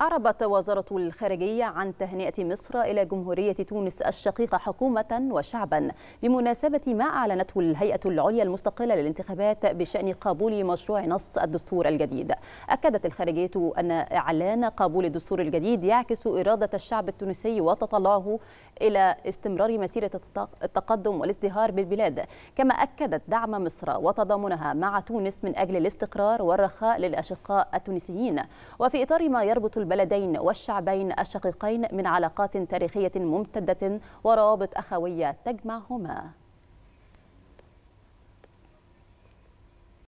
أعربت وزارة الخارجية عن تهنئة مصر إلى جمهورية تونس الشقيقة حكومة وشعبا بمناسبة ما أعلنته الهيئة العليا المستقلة للانتخابات بشأن قبول مشروع نص الدستور الجديد أكدت الخارجية أن إعلان قبول الدستور الجديد يعكس إرادة الشعب التونسي وتطلعه إلى استمرار مسيرة التقدم والازدهار بالبلاد كما أكدت دعم مصر وتضامنها مع تونس من أجل الاستقرار والرخاء للأشقاء التونسيين وفي إطار ما يربط البلدين والشعبين الشقيقين من علاقات تاريخية ممتدة وروابط أخوية تجمعهما